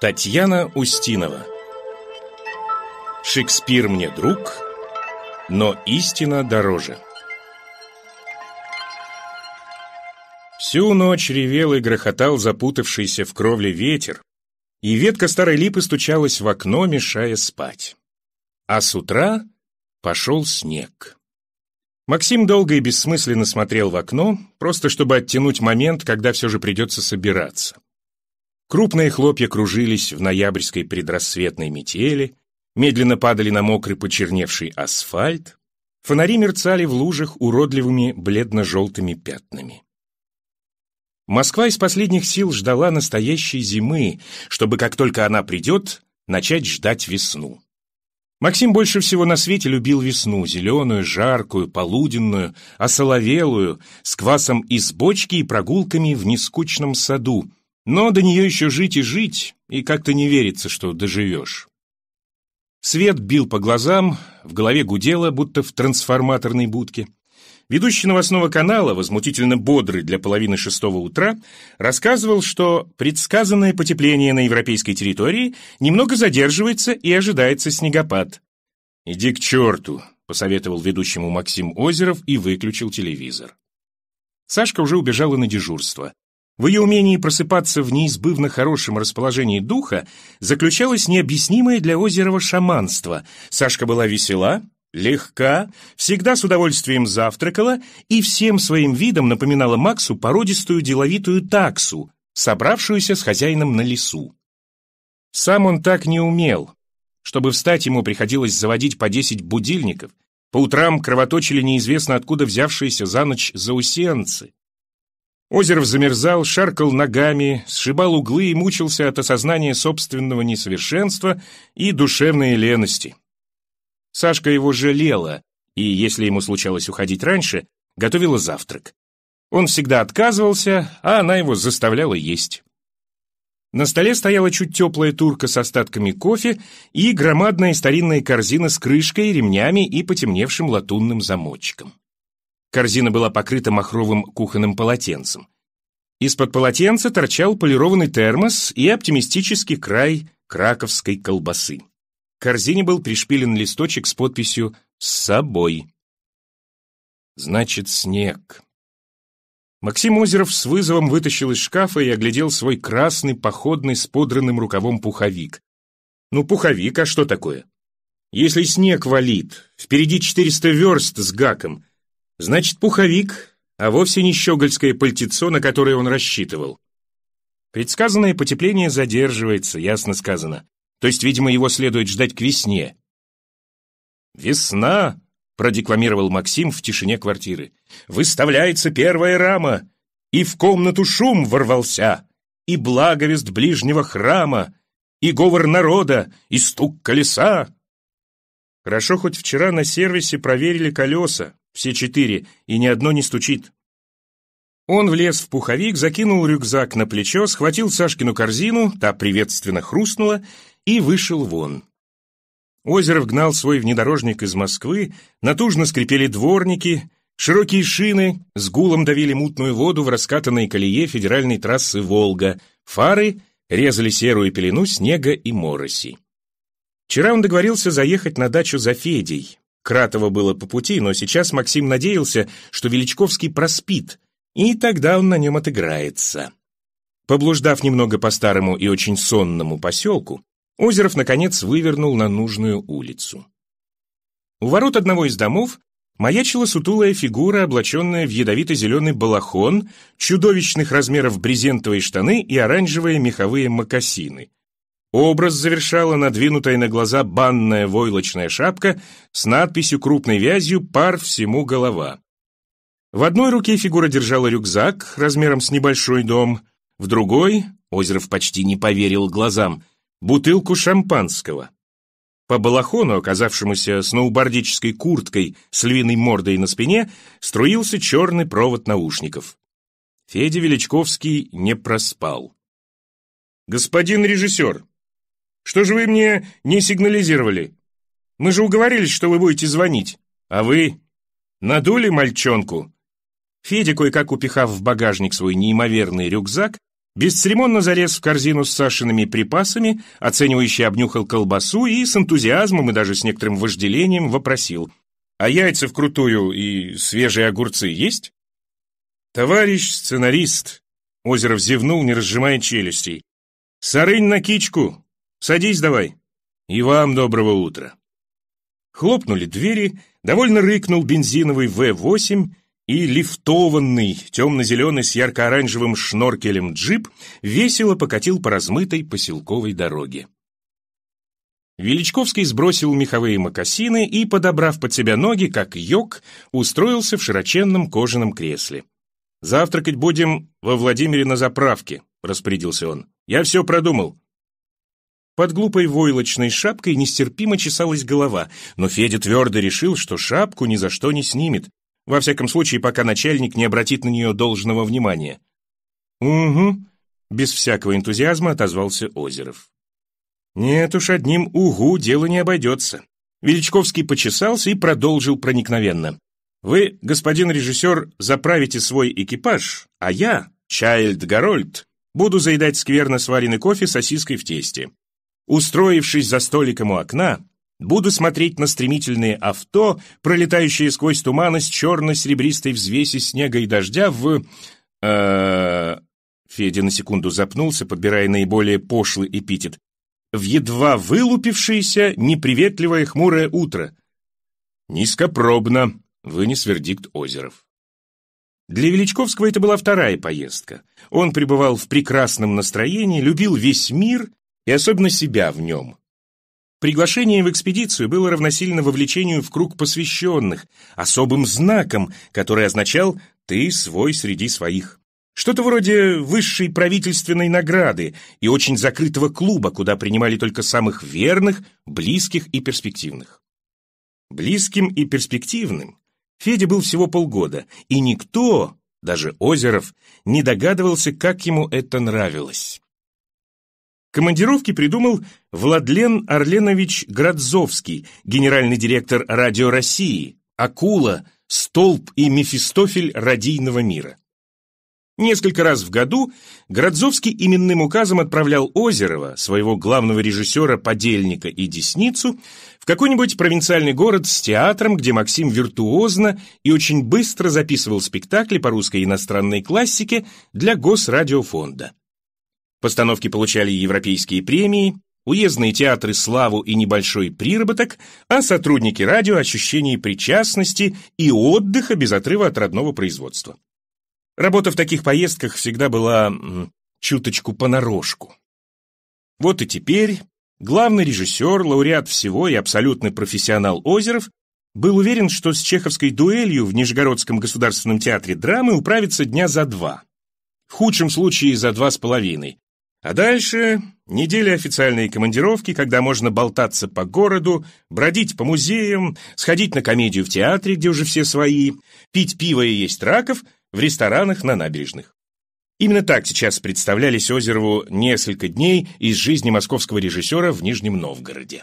Татьяна Устинова Шекспир мне друг, но истина дороже Всю ночь ревел и грохотал запутавшийся в кровле ветер, и ветка старой липы стучалась в окно, мешая спать. А с утра пошел снег. Максим долго и бессмысленно смотрел в окно, просто чтобы оттянуть момент, когда все же придется собираться. Крупные хлопья кружились в ноябрьской предрассветной метели, медленно падали на мокрый почерневший асфальт, фонари мерцали в лужах уродливыми бледно-желтыми пятнами. Москва из последних сил ждала настоящей зимы, чтобы, как только она придет, начать ждать весну. Максим больше всего на свете любил весну, зеленую, жаркую, полуденную, осоловелую, с квасом из бочки и прогулками в нескучном саду, но до нее еще жить и жить, и как-то не верится, что доживешь. Свет бил по глазам, в голове гудело, будто в трансформаторной будке. Ведущий новостного канала, возмутительно бодрый для половины шестого утра, рассказывал, что предсказанное потепление на европейской территории немного задерживается и ожидается снегопад. «Иди к черту», — посоветовал ведущему Максим Озеров и выключил телевизор. Сашка уже убежала на дежурство. В ее умении просыпаться в неизбывно хорошем расположении духа заключалось необъяснимое для Озерова шаманство. Сашка была весела, легка, всегда с удовольствием завтракала и всем своим видом напоминала Максу породистую деловитую таксу, собравшуюся с хозяином на лесу. Сам он так не умел. Чтобы встать, ему приходилось заводить по десять будильников. По утрам кровоточили неизвестно откуда взявшиеся за ночь заусенцы. Озеров замерзал, шаркал ногами, сшибал углы и мучился от осознания собственного несовершенства и душевной лености. Сашка его жалела, и, если ему случалось уходить раньше, готовила завтрак. Он всегда отказывался, а она его заставляла есть. На столе стояла чуть теплая турка с остатками кофе и громадная старинная корзина с крышкой, ремнями и потемневшим латунным замочком. Корзина была покрыта махровым кухонным полотенцем. Из-под полотенца торчал полированный термос и оптимистический край краковской колбасы. К корзине был пришпилен листочек с подписью «С собой». Значит, снег. Максим Озеров с вызовом вытащил из шкафа и оглядел свой красный, походный, с подранным рукавом пуховик. Ну, пуховик, а что такое? Если снег валит, впереди 400 верст с гаком, Значит, пуховик, а вовсе не щегольское пальтецо, на которое он рассчитывал. Предсказанное потепление задерживается, ясно сказано. То есть, видимо, его следует ждать к весне. «Весна!» — продекламировал Максим в тишине квартиры. «Выставляется первая рама, и в комнату шум ворвался, и благовест ближнего храма, и говор народа, и стук колеса». Хорошо, хоть вчера на сервисе проверили колеса, все четыре, и ни одно не стучит. Он влез в пуховик, закинул рюкзак на плечо, схватил Сашкину корзину, та приветственно хрустнула, и вышел вон. Озеров гнал свой внедорожник из Москвы, натужно скрипели дворники, широкие шины с гулом давили мутную воду в раскатанной колее федеральной трассы «Волга», фары резали серую пелену снега и мороси. Вчера он договорился заехать на дачу за Федей. Кратово было по пути, но сейчас Максим надеялся, что Величковский проспит, и тогда он на нем отыграется. Поблуждав немного по старому и очень сонному поселку, Озеров, наконец, вывернул на нужную улицу. У ворот одного из домов маячила сутулая фигура, облаченная в ядовито-зеленый балахон, чудовищных размеров брезентовые штаны и оранжевые меховые мокасины. Образ завершала надвинутая на глаза банная войлочная шапка с надписью крупной вязью «Пар всему голова». В одной руке фигура держала рюкзак размером с небольшой дом, в другой, Озеров почти не поверил глазам, бутылку шампанского. По балахону, оказавшемуся сноубордической курткой с львиной мордой на спине, струился черный провод наушников. Федя Величковский не проспал. «Господин режиссер, что же вы мне не сигнализировали? Мы же уговорились, что вы будете звонить. А вы надули мальчонку?» Федя, кое-как упихав в багажник свой неимоверный рюкзак, бесцеремонно залез в корзину с Сашиными припасами, оценивающий обнюхал колбасу и с энтузиазмом и даже с некоторым вожделением вопросил, «А яйца вкрутую и свежие огурцы есть?» «Товарищ сценарист», — Озеров зевнул, не разжимая челюстей, «сарынь на кичку, Садись давай. И вам доброго утра. Хлопнули двери, довольно рыкнул бензиновый В-8, и лифтованный, темно-зеленый с ярко-оранжевым шноркелем джип весело покатил по размытой поселковой дороге. Величковский сбросил меховые мокасины и, подобрав под себя ноги, как йог, устроился в широченном кожаном кресле. «Завтракать будем во Владимире на заправке», — распорядился он. «Я все продумал. Под глупой войлочной шапкой нестерпимо чесалась голова, но Федя твердо решил, что шапку ни за что не снимет. Во всяком случае, пока начальник не обратит на нее должного внимания. «Угу», — без всякого энтузиазма отозвался Озеров. «Нет уж, одним «угу» дело не обойдется». Величковский почесался и продолжил проникновенно. «Вы, господин режиссер, заправите свой экипаж, а я, Чайльд Гарольд, буду заедать скверно сваренный кофе сосиской в тесте. Устроившись за столиком у окна, буду смотреть на стремительные авто, пролетающие сквозь туманность, черно-серебристой взвеси снега и дождя в... Э, Федя на секунду запнулся, подбирая наиболее пошлый эпитет. В едва вылупившееся, неприветливое хмурое утро. Низкопробно, вынес вердикт Озеров. Для Величковского это была вторая поездка. Он пребывал в прекрасном настроении, любил весь мир и особенно себя в нем. Приглашение в экспедицию было равносильно вовлечению в круг посвященных, особым знаком, который означал «ты свой среди своих». Что-то вроде высшей правительственной награды и очень закрытого клуба, куда принимали только самых верных, близких и перспективных. Близким и перспективным Феде был всего полгода, и никто, даже Озеров, не догадывался, как ему это нравилось. Командировки придумал Владлен Орленович Градзовский, генеральный директор «Радио России», «Акула», «Столб» и «Мефистофель радийного мира». Несколько раз в году Градзовский именным указом отправлял Озерова, своего главного режиссера, подельника и десницу, в какой-нибудь провинциальный город с театром, где Максим виртуозно и очень быстро записывал спектакли по русской и иностранной классике для Госрадиофонда. Постановки получали европейские премии, уездные театры славу и небольшой приработок, а сотрудники радио ощущение причастности и отдыха без отрыва от родного производства. Работа в таких поездках всегда была чуточку понарошку. Вот и теперь главный режиссер, лауреат всего и абсолютный профессионал Озеров был уверен, что с чеховской дуэлью в Нижегородском государственном театре драмы управится дня за два. В худшем случае за два с половиной, а дальше неделя официальной командировки, когда можно болтаться по городу, бродить по музеям, сходить на комедию в театре, где уже все свои, пить пиво и есть раков в ресторанах на набережных. Именно так сейчас представлялись Озерову несколько дней из жизни московского режиссера в Нижнем Новгороде.